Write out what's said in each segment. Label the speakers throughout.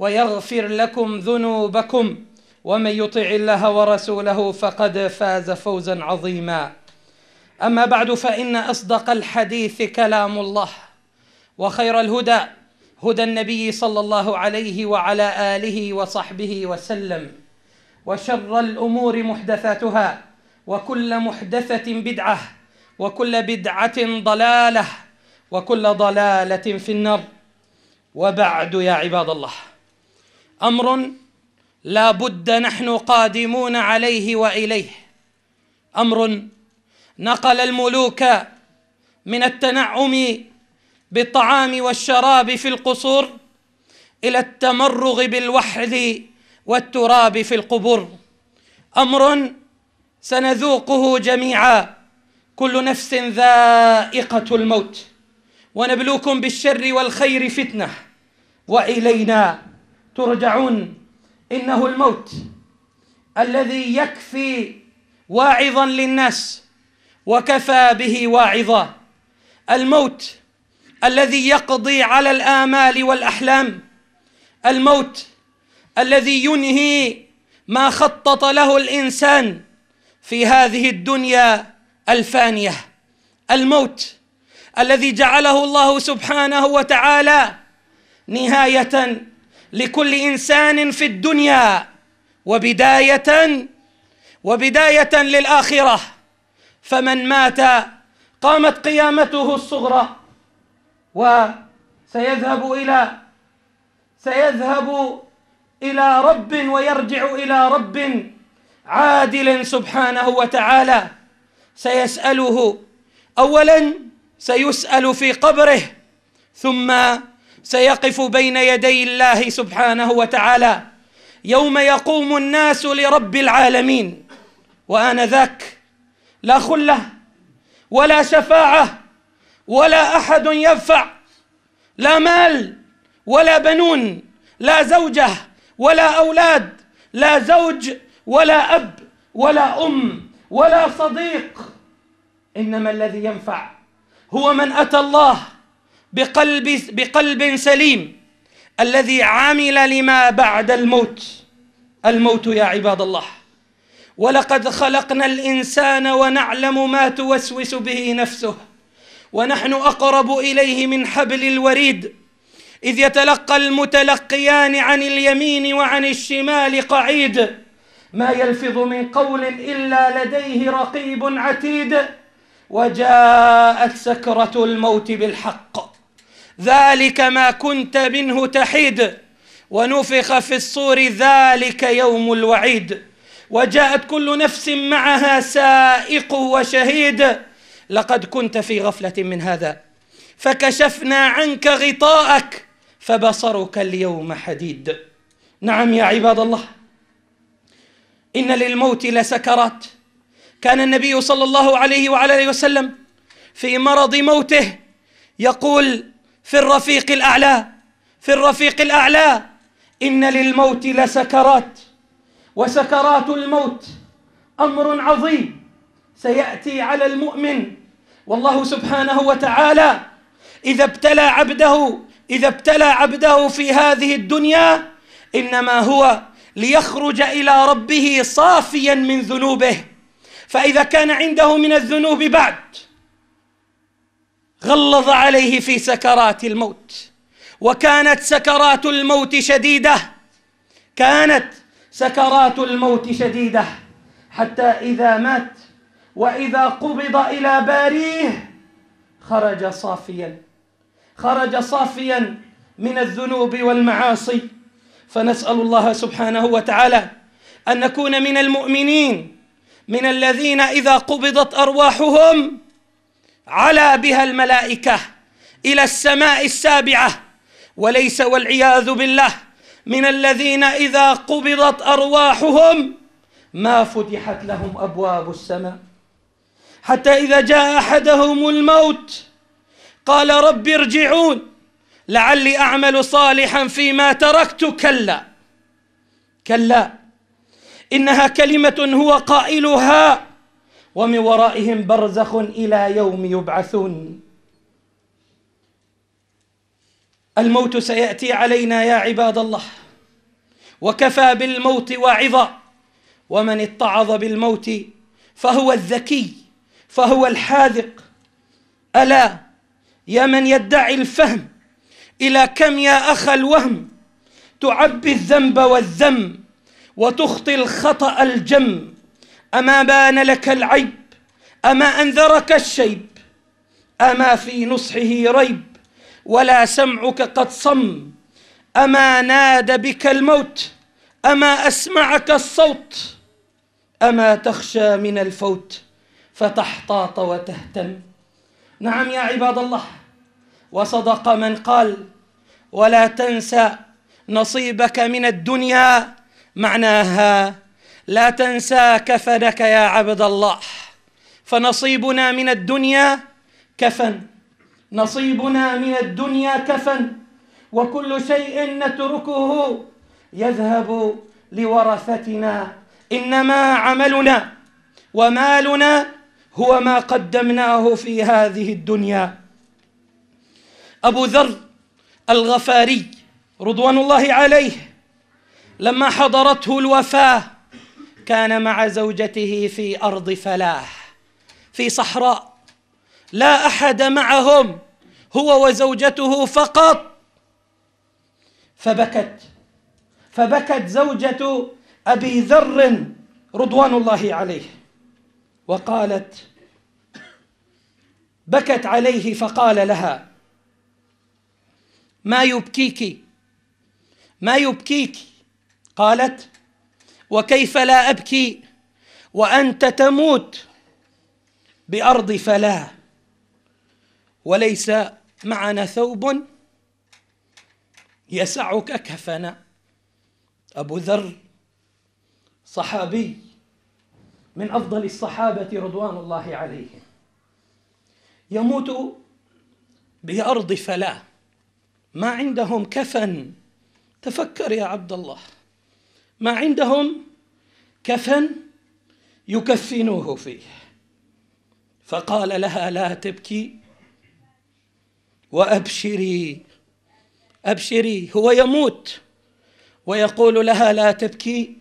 Speaker 1: ويغفر لكم ذنوبكم ومن يطع الله ورسوله فقد فاز فوزا عظيما اما بعد فان اصدق الحديث كلام الله وخير الهدى هدى النبي صلى الله عليه وعلى اله وصحبه وسلم وشر الامور محدثاتها وكل محدثه بدعه وكل بدعه ضلاله وكل ضلاله في النار وبعد يا عباد الله امر لا بد نحن قادمون عليه واليه امر نقل الملوك من التنعم بالطعام والشراب في القصور الى التمرغ بالوحل والتراب في القبور امر سنذوقه جميعا كل نفس ذائقه الموت ونبلوكم بالشر والخير فتنه والينا ترجعون انه الموت الذي يكفي واعظا للناس وكفى به واعظا الموت الذي يقضي على الامال والاحلام الموت الذي ينهي ما خطط له الانسان في هذه الدنيا الفانيه الموت الذي جعله الله سبحانه وتعالى نهايه لكل انسان في الدنيا وبدايه وبدايه للاخره فمن مات قامت قيامته الصغرى وسيذهب الى سيذهب الى رب ويرجع الى رب عادل سبحانه وتعالى سيساله اولا سيسال في قبره ثم سيقف بين يدي الله سبحانه وتعالى يوم يقوم الناس لرب العالمين وانذاك لا خله ولا شفاعه ولا احد ينفع لا مال ولا بنون لا زوجه ولا اولاد لا زوج ولا اب ولا ام ولا صديق انما الذي ينفع هو من اتى الله بقلب بقلب سليم الذي عمل لما بعد الموت الموت يا عباد الله ولقد خلقنا الانسان ونعلم ما توسوس به نفسه ونحن اقرب اليه من حبل الوريد اذ يتلقى المتلقيان عن اليمين وعن الشمال قعيد ما يلفظ من قول الا لديه رقيب عتيد وجاءت سكره الموت بالحق ذلك ما كنت منه تحيد ونفخ في الصور ذلك يوم الوعيد وجاءت كل نفس معها سائق وشهيد لقد كنت في غفله من هذا فكشفنا عنك غطاءك فبصرك اليوم حديد نعم يا عباد الله ان للموت لسكرات كان النبي صلى الله عليه وعلى اله وسلم في مرض موته يقول في الرفيق الأعلى في الرفيق الأعلى إن للموت لسكرات وسكرات الموت أمر عظيم سيأتي على المؤمن والله سبحانه وتعالى إذا ابتلى عبده إذا ابتلى عبده في هذه الدنيا إنما هو ليخرج إلى ربه صافيا من ذنوبه فإذا كان عنده من الذنوب بعد غلظ عليه في سكرات الموت وكانت سكرات الموت شديده كانت سكرات الموت شديده حتى اذا مات واذا قبض الى باريه خرج صافيا خرج صافيا من الذنوب والمعاصي فنسال الله سبحانه وتعالى ان نكون من المؤمنين من الذين اذا قبضت ارواحهم علا بها الملائكه الى السماء السابعه وليس والعياذ بالله من الذين اذا قبضت ارواحهم ما فتحت لهم ابواب السماء حتى اذا جاء احدهم الموت قال رب ارجعون لعلي اعمل صالحا فيما تركت كلا كلا انها كلمه هو قائلها ومن ورائهم برزخ إلى يوم يبعثون الموت سيأتي علينا يا عباد الله وكفى بالموت واعظا ومن اتعظ بالموت فهو الذكي فهو الحاذق ألا يا من يدعي الفهم إلى كم يا أخ الوهم تعبي الذنب والذم وتخطي الخطأ الجم أما بان لك العيب أما أنذرك الشيب أما في نصحه ريب ولا سمعك قد صم أما ناد بك الموت أما أسمعك الصوت أما تخشى من الفوت فتحتاط وتهتم نعم يا عباد الله وصدق من قال ولا تنسى نصيبك من الدنيا معناها لا تنسى كفنك يا عبد الله فنصيبنا من الدنيا كفن نصيبنا من الدنيا كفن وكل شيء نتركه يذهب لورثتنا انما عملنا ومالنا هو ما قدمناه في هذه الدنيا ابو ذر الغفاري رضوان الله عليه لما حضرته الوفاه كان مع زوجته في ارض فلاح في صحراء لا احد معهم هو وزوجته فقط فبكت فبكت زوجه ابي ذر رضوان الله عليه وقالت بكت عليه فقال لها ما يبكيك ما يبكيك قالت وكيف لا أبكي وأنت تموت بأرض فلاة وليس معنا ثوب يسعك كفنا أبو ذر صحابي من أفضل الصحابة رضوان الله عليهم يموت بأرض فلاة ما عندهم كفن تفكر يا عبد الله ما عندهم كفن يكفنوه فيه فقال لها لا تبكي وابشري ابشري هو يموت ويقول لها لا تبكي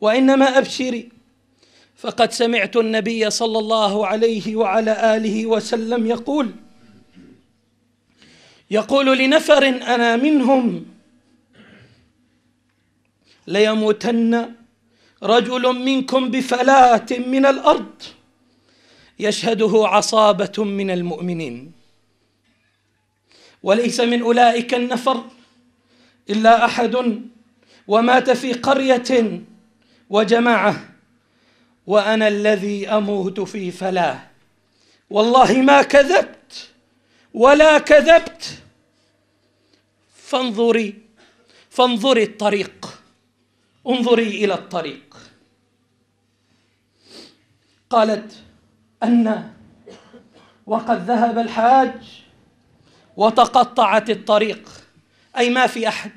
Speaker 1: وانما ابشري فقد سمعت النبي صلى الله عليه وعلى اله وسلم يقول يقول لنفر انا منهم ليموتن رجل منكم بفلاة من الأرض يشهده عصابة من المؤمنين وليس من أولئك النفر إلا أحد ومات في قرية وجماعة وأنا الذي أموت في فلاه والله ما كذبت ولا كذبت فانظري فانظري الطريق انظري الى الطريق قالت ان وقد ذهب الحاج وتقطعت الطريق اي ما في احد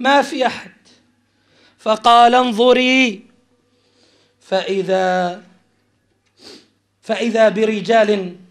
Speaker 1: ما في احد فقال انظري فاذا فاذا برجال